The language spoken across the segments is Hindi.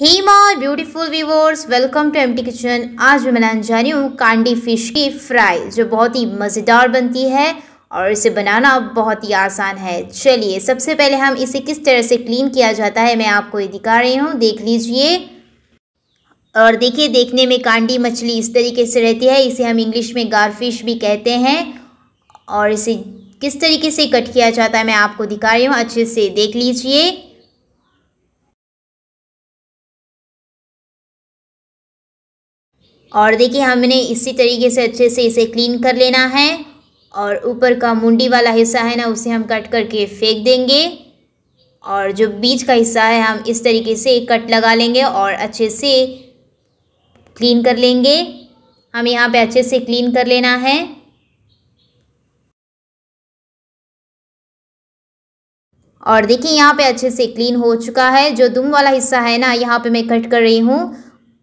he my beautiful viewers welcome to M T kitchen आज मैं बनाने जा रही हूँ कांडी फिश की फ्राई जो बहुत ही मज़ेदार बनती है और इसे बनाना बहुत ही आसान है चलिए सबसे पहले हम इसे किस तरह से क्लीन किया जाता है मैं आपको ये दिखा रही हूँ देख लीजिए और देखिए देखने में कांडी मछली इस तरीके से रहती है इसे हम इंग्लिश में गार फिश भी कहते हैं और इसे किस तरीके से कट किया जाता है मैं आपको दिखा रही हूँ अच्छे से देख लीजिए और देखिए हमने इसी तरीके से अच्छे से इसे क्लीन कर लेना है और ऊपर का मुंडी वाला हिस्सा है ना उसे हम कट करके फेंक देंगे और जो बीच का हिस्सा है हम इस तरीके से कट लगा लेंगे और अच्छे से क्लीन कर लेंगे हम यहाँ पे अच्छे से क्लीन कर लेना है और देखिए यहाँ पे अच्छे से क्लीन हो चुका है जो दुम वाला हिस्सा है ना यहाँ पे मैं कट कर रही हूँ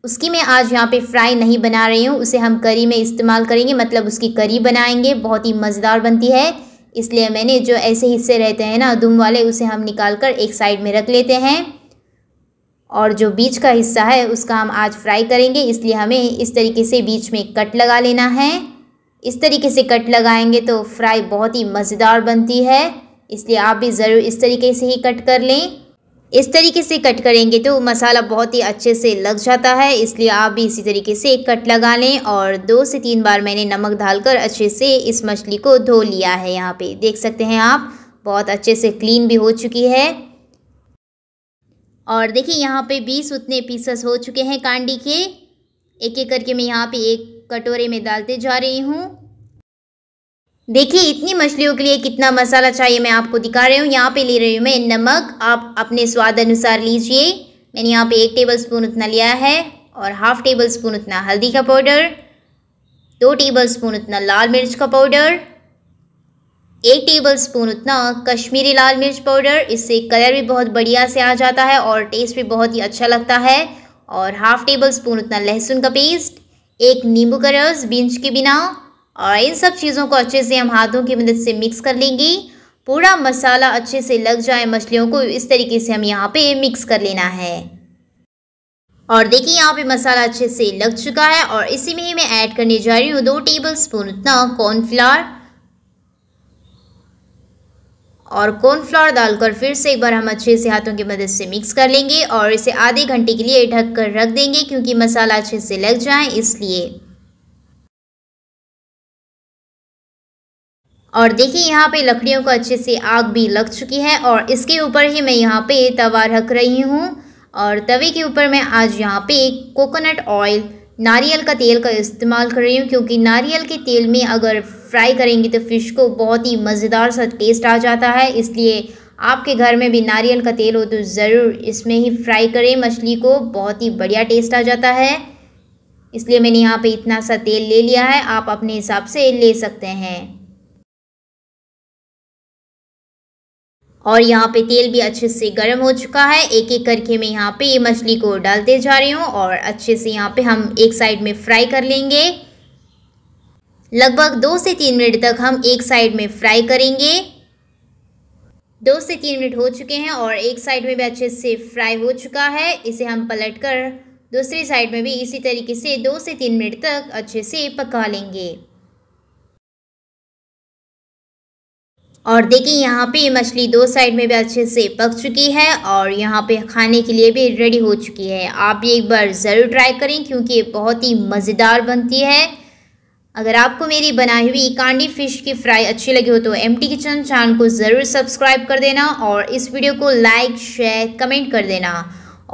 उसकी मैं आज यहाँ पे फ्राई नहीं बना रही हूँ उसे हम करी में इस्तेमाल करेंगे मतलब उसकी करी बनाएंगे बहुत ही मज़ेदार बनती है इसलिए मैंने जो ऐसे हिस्से रहते हैं ना दुम वाले उसे हम निकाल कर एक साइड में रख लेते हैं और जो बीच का हिस्सा है उसका हम आज फ्राई करेंगे इसलिए हमें इस तरीके से बीच में कट लगा लेना है इस तरीके से कट लगाएंगे तो फ्राई बहुत ही मज़ेदार बनती है इसलिए आप भी ज़रूर इस तरीके से ही कट कर लें इस तरीके से कट करेंगे तो मसाला बहुत ही अच्छे से लग जाता है इसलिए आप भी इसी तरीके से एक कट लगा लें और दो से तीन बार मैंने नमक डालकर अच्छे से इस मछली को धो लिया है यहाँ पे देख सकते हैं आप बहुत अच्छे से क्लीन भी हो चुकी है और देखिए यहाँ पे बीस उतने पीसेस हो चुके हैं कांडी के एक एक करके मैं यहाँ पर एक कटोरे में डालते जा रही हूँ देखिए इतनी मछलियों के लिए कितना मसाला चाहिए मैं आपको दिखा रही हूँ यहाँ पे ले रही हूँ मैं नमक आप अपने स्वाद अनुसार लीजिए मैंने यहाँ पे एक टेबल स्पून उतना लिया है और हाफ टेबल स्पून उतना हल्दी का पाउडर दो टेबल स्पून उतना लाल मिर्च का पाउडर एक टेबल स्पून उतना कश्मीरी लाल मिर्च पाउडर इससे कलर भी बहुत बढ़िया से आ जाता है और टेस्ट भी बहुत ही अच्छा लगता है और हाफ टेबल स्पून उतना लहसुन का पेस्ट एक नींबू का रस बींच के बिना और इन सब चीज़ों को अच्छे से हम हाथों की मदद से मिक्स कर लेंगे पूरा मसाला अच्छे से लग जाए मछलियों को इस तरीके से हम यहाँ पे मिक्स कर लेना है और देखिए यहाँ पे मसाला अच्छे से लग चुका है और इसी में ही मैं ऐड करने जा रही हूँ दो टेबल स्पून उतना कॉर्नफ्लावर और कॉर्नफ्लावर डालकर फिर से एक बार हम अच्छे से हाथों की मदद से मिक्स कर लेंगे और इसे आधे घंटे के लिए ढक कर रख देंगे क्योंकि मसाला अच्छे से लग जाए इसलिए और देखिए यहाँ पे लकड़ियों को अच्छे से आग भी लग चुकी है और इसके ऊपर ही मैं यहाँ पे तवा रख रही हूँ और तवे के ऊपर मैं आज यहाँ पे कोकोनट ऑयल नारियल का तेल का इस्तेमाल कर रही हूँ क्योंकि नारियल के तेल में अगर फ्राई करेंगे तो फ़िश को बहुत ही मज़ेदार सा टेस्ट आ जाता है इसलिए आपके घर में भी नारियल का तेल हो तो ज़रूर इसमें ही फ्राई करें मछली को बहुत ही बढ़िया टेस्ट आ जाता है इसलिए मैंने यहाँ पे इतना सा तेल ले लिया है आप अपने हिसाब से ले सकते हैं और यहाँ पे तेल भी अच्छे से गर्म हो चुका है एक एक करके मैं यहाँ पे ये मछली को डालते जा रही हूँ और अच्छे से यहाँ पे हम एक साइड में फ्राई कर लेंगे लगभग दो से तीन मिनट तक हम एक साइड में फ्राई करेंगे दो से तीन मिनट हो चुके हैं और एक साइड में भी अच्छे से फ्राई हो चुका है इसे हम पलट कर दूसरी साइड में भी इसी तरीके से दो से तीन मिनट तक अच्छे से पका लेंगे और देखिए यहाँ पे मछली दो साइड में भी अच्छे से पक चुकी है और यहाँ पे खाने के लिए भी रेडी हो चुकी है आप ये एक बार ज़रूर ट्राई करें क्योंकि ये बहुत ही मज़ेदार बनती है अगर आपको मेरी बनाई हुई कांडी फ़िश की फ्राई अच्छी लगी हो तो एम टी किचन चैनल को ज़रूर सब्सक्राइब कर देना और इस वीडियो को लाइक शेयर कमेंट कर देना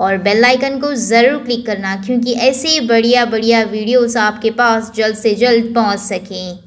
और बेल आइकन को ज़रूर क्लिक करना क्योंकि ऐसे बढ़िया बढ़िया वीडियोस आपके पास जल्द से जल्द पहुंच सकें